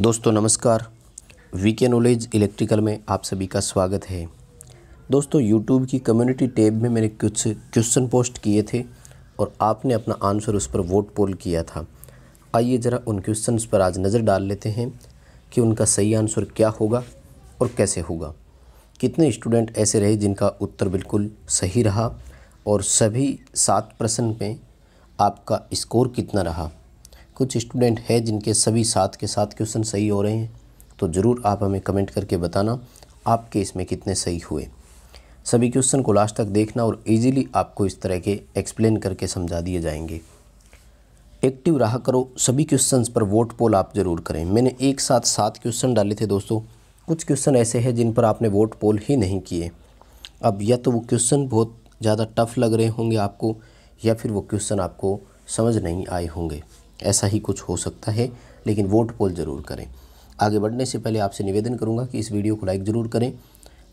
दोस्तों नमस्कार वी के नॉलेज इलेक्ट्रिकल में आप सभी का स्वागत है दोस्तों यूट्यूब की कम्युनिटी टैब में मैंने कुछ क्वेश्चन पोस्ट किए थे और आपने अपना आंसर उस पर वोट पोल किया था आइए ज़रा उन क्वेश्चन पर आज नज़र डाल लेते हैं कि उनका सही आंसर क्या होगा और कैसे होगा कितने स्टूडेंट ऐसे रहे जिनका उत्तर बिल्कुल सही रहा और सभी सात प्रश्न में आपका स्कोर कितना रहा कुछ स्टूडेंट हैं जिनके सभी साथ के साथ क्वेश्चन सही हो रहे हैं तो ज़रूर आप हमें कमेंट करके बताना आपके इसमें कितने सही हुए सभी क्वेश्चन को लास्ट तक देखना और इजीली आपको इस तरह के एक्सप्लेन करके समझा दिए जाएंगे एक्टिव रहा करो सभी क्वेश्चंस पर वोट पोल आप ज़रूर करें मैंने एक साथ सात क्वेश्चन डाले थे दोस्तों कुछ क्वेश्चन ऐसे हैं जिन पर आपने वोट पोल ही नहीं किए अब या तो वो क्वेश्चन बहुत ज़्यादा टफ लग रहे होंगे आपको या फिर वो क्वेश्चन आपको समझ नहीं आए होंगे ऐसा ही कुछ हो सकता है लेकिन वोट पोल ज़रूर करें आगे बढ़ने से पहले आपसे निवेदन करूँगा कि इस वीडियो को लाइक ज़रूर करें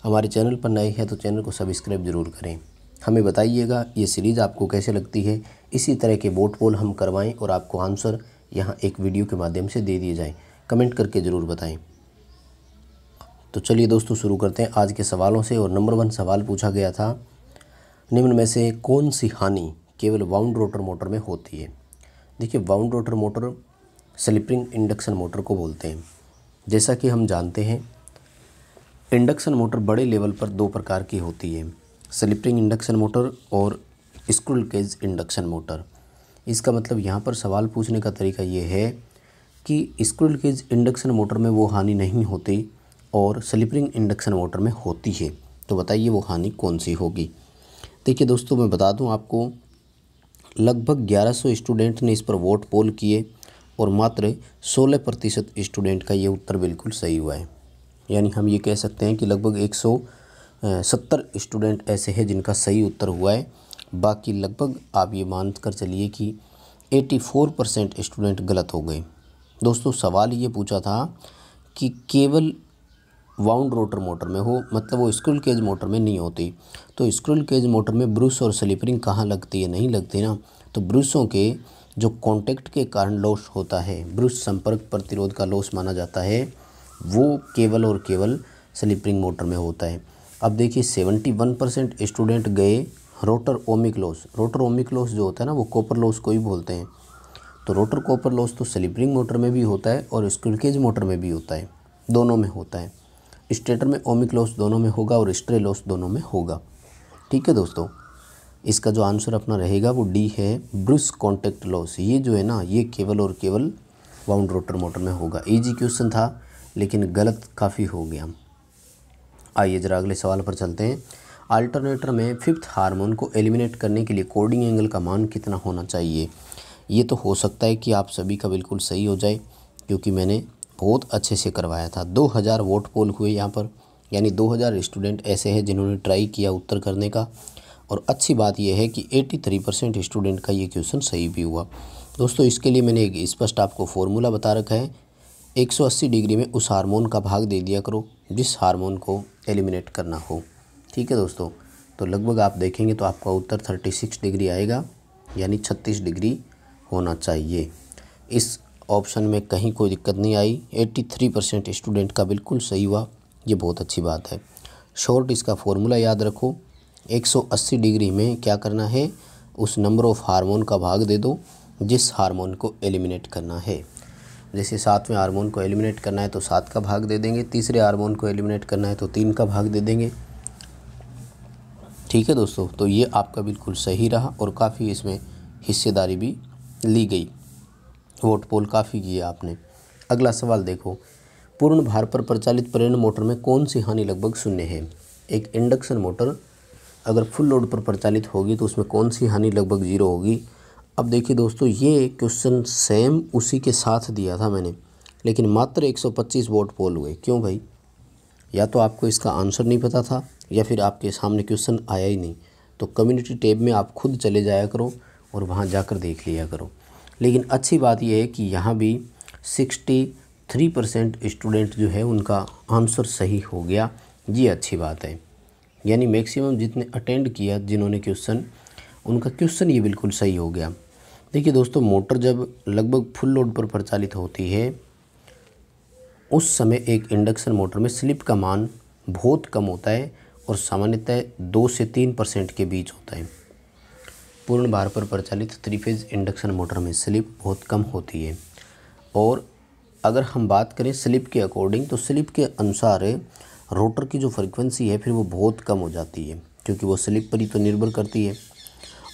हमारे चैनल पर नए हैं तो चैनल को सब्सक्राइब ज़रूर करें हमें बताइएगा ये सीरीज़ आपको कैसे लगती है इसी तरह के वोट पोल हम करवाएं और आपको आंसर यहाँ एक वीडियो के माध्यम से दे दिए जाएं कमेंट करके ज़रूर बताएं तो चलिए दोस्तों शुरू करते हैं आज के सवालों से और नंबर वन सवाल पूछा गया था निम्न में से कौन सी हानि केवल वाउंड रोटर मोटर में होती है देखिए wound rotor motor slip ring induction motor को बोलते हैं जैसा कि हम जानते हैं इंडक्शन मोटर बड़े लेवल पर दो प्रकार की होती है स्लिपरिंग इंडक्शन मोटर और स्क्रूल केज इंडक्शन मोटर इसका मतलब यहाँ पर सवाल पूछने का तरीका ये है कि स्क्रूल केज इंडक्शन मोटर में वो हानि नहीं होती और स्लिपरिंग इंडक्शन मोटर में होती है तो बताइए वो हानि कौन सी होगी देखिए दोस्तों मैं बता दूं आपको लगभग 1100 स्टूडेंट ने इस पर वोट पोल किए और मात्र 16 प्रतिशत स्टूडेंट का ये उत्तर बिल्कुल सही हुआ है यानी हम ये कह सकते हैं कि लगभग 170 स्टूडेंट ऐसे हैं जिनका सही उत्तर हुआ है बाकी लगभग आप ये मान कर चलिए कि 84 परसेंट स्टूडेंट गलत हो गए दोस्तों सवाल ये पूछा था कि केवल वाउंड रोटर मोटर में हो मतलब वो स्क्रूल केज मोटर में नहीं होती तो स्क्रूल केज मोटर में ब्रूस और स्लिपरिंग कहाँ लगती है नहीं लगती ना तो ब्रूसों के जो कॉन्टेक्ट के कारण लॉस होता है ब्रूस संपर्क प्रतिरोध का लॉस माना जाता है वो केवल और केवल स्लिपरिंग मोटर में होता है अब देखिए सेवेंटी वन परसेंट स्टूडेंट गए rotor ohmic loss rotor ohmic loss जो होता है ना वो कॉपर लॉस को ही बोलते हैं तो रोटर कॉपर लॉस तो स्लिपरिंग मोटर में भी होता है और स्क्रिकेज मोटर में भी होता है दोनों में होता है स्टेटर में ओमिक लॉस दोनों में होगा और स्ट्रे लॉस दोनों में होगा ठीक है दोस्तों इसका जो आंसर अपना रहेगा वो डी है ब्रुस कॉन्टेक्ट लॉस ये जो है ना ये केवल और केवल वाउंड रोटर मोटर में होगा ईजी क्वेश्चन था लेकिन गलत काफ़ी हो गया आइए जरा अगले सवाल पर चलते हैं अल्टरनेटर में फिफ्थ हार्मोन को एलिमिनेट करने के लिए कोडिंग एंगल का मान कितना होना चाहिए ये तो हो सकता है कि आप सभी का बिल्कुल सही हो जाए क्योंकि मैंने बहुत अच्छे से करवाया था 2000 वोट पोल हुए यहाँ पर यानी 2000 स्टूडेंट ऐसे हैं जिन्होंने ट्राई किया उत्तर करने का और अच्छी बात यह है कि 83 परसेंट स्टूडेंट का ये क्वेश्चन सही भी हुआ दोस्तों इसके लिए मैंने एक स्पष्ट आपको फॉर्मूला बता रखा है 180 डिग्री में उस हार्मोन का भाग दे दिया करो जिस हारमोन को एलिमिनेट करना हो ठीक है दोस्तों तो लगभग आप देखेंगे तो आपका उत्तर सिक्स डिग्री आएगा यानी छत्तीस डिग्री होना चाहिए इस ऑप्शन में कहीं कोई दिक्कत नहीं आई 83 परसेंट स्टूडेंट का बिल्कुल सही हुआ ये बहुत अच्छी बात है शॉर्ट इसका फॉर्मूला याद रखो 180 डिग्री में क्या करना है उस नंबर ऑफ हार्मोन का भाग दे दो जिस हार्मोन को एलिमिनेट करना है जैसे सातवें हारमोन को एलिमिनेट करना है तो सात का भाग दे देंगे तीसरे हारमोन को एलिमिनेट करना है तो तीन का भाग दे देंगे ठीक है दोस्तों तो ये आपका बिल्कुल सही रहा और काफ़ी इसमें हिस्सेदारी भी ली गई वोट पोल काफ़ी किया आपने अगला सवाल देखो पूर्ण भार पर प्रचालित प्रेरण मोटर में कौन सी हानि लगभग शून्य है एक इंडक्शन मोटर अगर फुल लोड पर प्रचालित होगी तो उसमें कौन सी हानि लगभग जीरो होगी अब देखिए दोस्तों ये क्वेश्चन सेम उसी के साथ दिया था मैंने लेकिन मात्र 125 वोट पोल हुए क्यों भाई या तो आपको इसका आंसर नहीं पता था या फिर आपके सामने क्वेश्चन आया ही नहीं तो कम्युनिटी टैब में आप खुद चले जाया करो और वहाँ जाकर देख लिया करो लेकिन अच्छी बात यह है कि यहाँ भी सिक्सटी थ्री परसेंट स्टूडेंट जो है उनका आंसर सही हो गया ये अच्छी बात है यानी मैक्सिमम जितने अटेंड किया जिन्होंने क्वेश्चन उनका क्वेश्चन ये बिल्कुल सही हो गया देखिए दोस्तों मोटर जब लगभग फुल लोड पर प्रचालित होती है उस समय एक इंडक्शन मोटर में स्लिप का मान बहुत कम होता है और सामान्यतः दो से तीन परसेंट के बीच होता है पूर्ण भार पर प्रचालित थ्री फेज इंडक्शन मोटर में स्लिप बहुत कम होती है और अगर हम बात करें स्लिप के अकॉर्डिंग तो स्लिप के अनुसार रोटर की जो फ्रीक्वेंसी है फिर वो बहुत कम हो जाती है क्योंकि वो स्लिप पर ही तो निर्भर करती है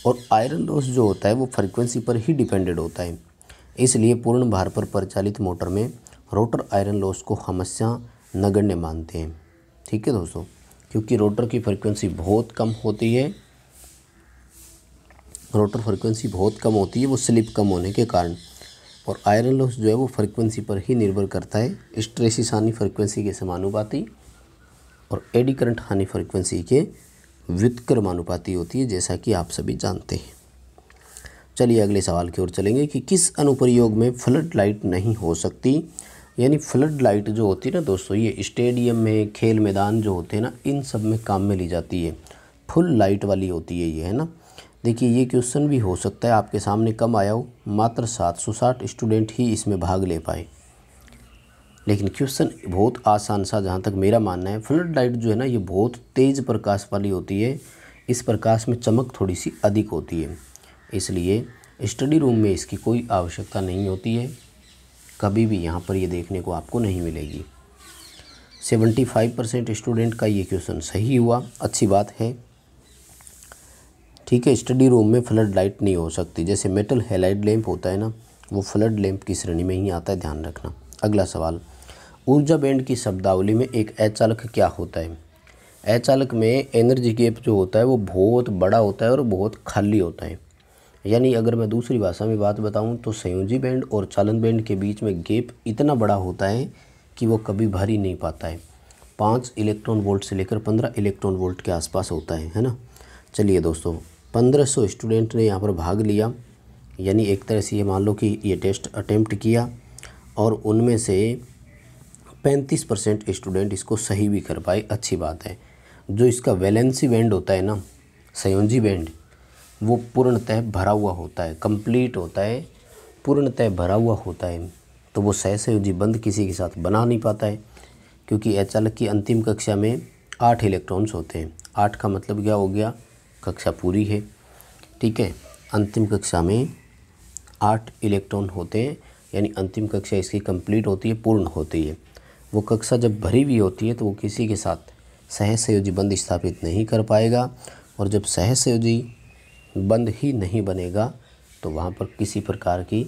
और आयरन लॉस जो होता है वो फ्रीक्वेंसी पर ही डिपेंडेड होता है इसलिए पूर्ण भार पर प्रचालित मोटर में रोटर आयरन लॉस को हमेशा नगण्य मानते हैं ठीक है दोस्तों क्योंकि रोटर की फ्रीक्वेंसी बहुत कम होती है रोटर फ्रिक्वेंसी बहुत कम होती है वो स्लिप कम होने के कारण और आयरन लॉस जो है वो फ्रिक्वेंसी पर ही निर्भर करता है स्ट्रेसिस हानि फ्रिक्वेंसी के समानुपाती और एडी करंट हानि फ्रिक्वेंसी के व्युत्क्रमानुपाती होती है जैसा कि आप सभी जानते हैं चलिए अगले सवाल की ओर चलेंगे कि किस अनुप्रयोग में फ्लड लाइट नहीं हो सकती यानी फ्लड लाइट जो होती है ना दोस्तों ये स्टेडियम में खेल मैदान जो होते हैं ना इन सब में काम में ली जाती है फुल लाइट वाली होती है ये है ना देखिए ये क्वेश्चन भी हो सकता है आपके सामने कम आया हो मात्र 760 स्टूडेंट ही इसमें भाग ले पाए लेकिन क्वेश्चन बहुत आसान सा जहाँ तक मेरा मानना है फ्लड लाइट जो है ना ये बहुत तेज़ प्रकाश वाली होती है इस प्रकाश में चमक थोड़ी सी अधिक होती है इसलिए स्टडी रूम में इसकी कोई आवश्यकता नहीं होती है कभी भी यहाँ पर ये देखने को आपको नहीं मिलेगी सेवेंटी फाइव परसेंट स्टूडेंट का ये क्वेश्चन सही हुआ अच्छी बात है ठीक है स्टडी रूम में फ्लड लाइट नहीं हो सकती जैसे मेटल हेलाइट लैंप होता है ना वो फ्लड लैंप की श्रेणी में ही आता है ध्यान रखना अगला सवाल ऊर्जा बैंड की शब्दावली में एक अचालक क्या होता है अचालक में एनर्जी गैप जो होता है वो बहुत बड़ा होता है और बहुत खाली होता है यानी अगर मैं दूसरी भाषा में बात बताऊँ तो संयोजी बैंड और चालन बैंड के बीच में गेप इतना बड़ा होता है कि वो कभी भर ही नहीं पाता है पाँच इलेक्ट्रॉन वोल्ट से लेकर पंद्रह इलेक्ट्रॉन वोल्ट के आसपास होता है है ना चलिए दोस्तों 1500 स्टूडेंट ने यहाँ पर भाग लिया यानी एक तरह से ये मान लो कि ये टेस्ट अटैम्प्ट किया और उनमें से 35 परसेंट स्टूडेंट इसको सही भी कर पाए अच्छी बात है जो इसका वैलेंसी बैंड होता है ना संयोजी बैंड वो पूर्णतः भरा हुआ होता है कंप्लीट होता है पूर्णतः भरा हुआ होता है तो वो सह संयोजी बंद किसी के साथ बना नहीं पाता है क्योंकि अचालक की अंतिम कक्षा में आठ इलेक्ट्रॉन्स होते हैं आठ का मतलब क्या हो गया कक्षा पूरी है ठीक है अंतिम कक्षा में आठ इलेक्ट्रॉन होते हैं यानी अंतिम कक्षा इसकी कंप्लीट होती है पूर्ण होती है वो कक्षा जब भरी हुई होती है तो वो किसी के साथ सहसयोजी बंद स्थापित नहीं कर पाएगा और जब सहसयोजी बंद ही नहीं बनेगा तो वहाँ पर किसी प्रकार की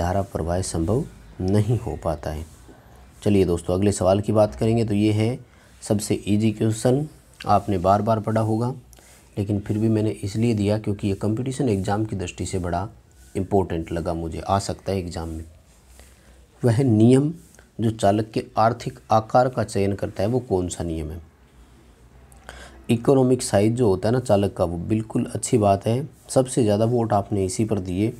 धारा प्रवाह संभव नहीं हो पाता है चलिए दोस्तों अगले सवाल की बात करेंगे तो ये है सबसे इजी क्वेश्चन आपने बार बार पढ़ा होगा लेकिन फिर भी मैंने इसलिए दिया क्योंकि ये कंपटीशन एग्ज़ाम की दृष्टि से बड़ा इम्पोर्टेंट लगा मुझे आ सकता है एग्ज़ाम में वह नियम जो चालक के आर्थिक आकार का चयन करता है वो कौन सा नियम है इकोनॉमिक साइज जो होता है ना चालक का वो बिल्कुल अच्छी बात है सबसे ज़्यादा वोट आपने इसी पर दिए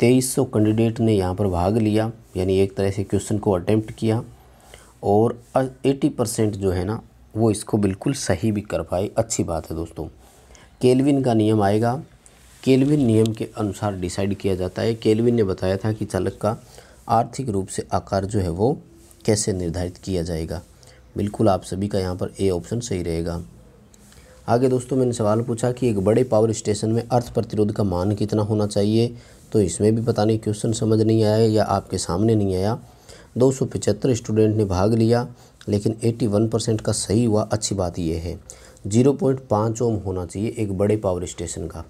तेईस सौ कैंडिडेट ने यहाँ पर भाग लिया यानी एक तरह से क्वेश्चन को अटैम्प्ट किया और एटी परसेंट जो है ना वो इसको बिल्कुल सही भी कर पाए अच्छी बात है दोस्तों केल्विन का नियम आएगा केल्विन नियम के अनुसार डिसाइड किया जाता है केल्विन ने बताया था कि चालक का आर्थिक रूप से आकार जो है वो कैसे निर्धारित किया जाएगा बिल्कुल आप सभी का यहाँ पर ए ऑप्शन सही रहेगा आगे दोस्तों मैंने सवाल पूछा कि एक बड़े पावर स्टेशन में अर्थ प्रतिरोध का मान कितना होना चाहिए तो इसमें भी पता नहीं क्वेश्चन समझ नहीं आया या आपके सामने नहीं आया दो स्टूडेंट ने भाग लिया लेकिन 81 परसेंट का सही हुआ अच्छी बात यह है जीरो पॉइंट पाँच ओम होना चाहिए एक बड़े पावर स्टेशन का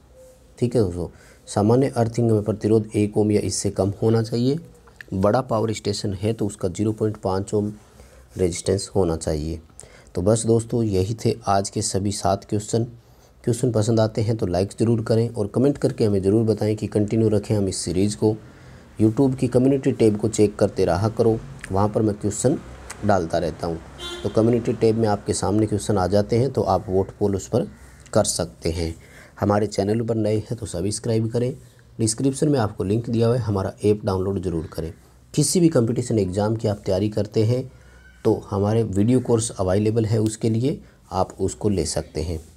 ठीक है दोस्तों सामान्य अर्थिंग में प्रतिरोध एक ओम या इससे कम होना चाहिए बड़ा पावर स्टेशन है तो उसका जीरो पॉइंट पाँच ओम रेजिस्टेंस होना चाहिए तो बस दोस्तों यही थे आज के सभी सात क्वेश्चन क्वेश्चन पसंद आते हैं तो लाइक ज़रूर करें और कमेंट करके हमें ज़रूर बताएं कि कंटिन्यू रखें हम इस सीरीज़ को यूट्यूब की कम्युनिटी टेब को चेक करते रहा करो वहाँ पर मैं क्वेश्चन डालता रहता हूँ तो कम्युनिटी टैब में आपके सामने क्वेश्चन आ जाते हैं तो आप वोट पोल उस पर कर सकते हैं हमारे चैनल पर नए हैं तो सब्सक्राइब करें डिस्क्रिप्शन में आपको लिंक दिया हुआ है हमारा ऐप डाउनलोड ज़रूर करें किसी भी कंपटीशन एग्ज़ाम की आप तैयारी करते हैं तो हमारे वीडियो कोर्स अवेलेबल है उसके लिए आप उसको ले सकते हैं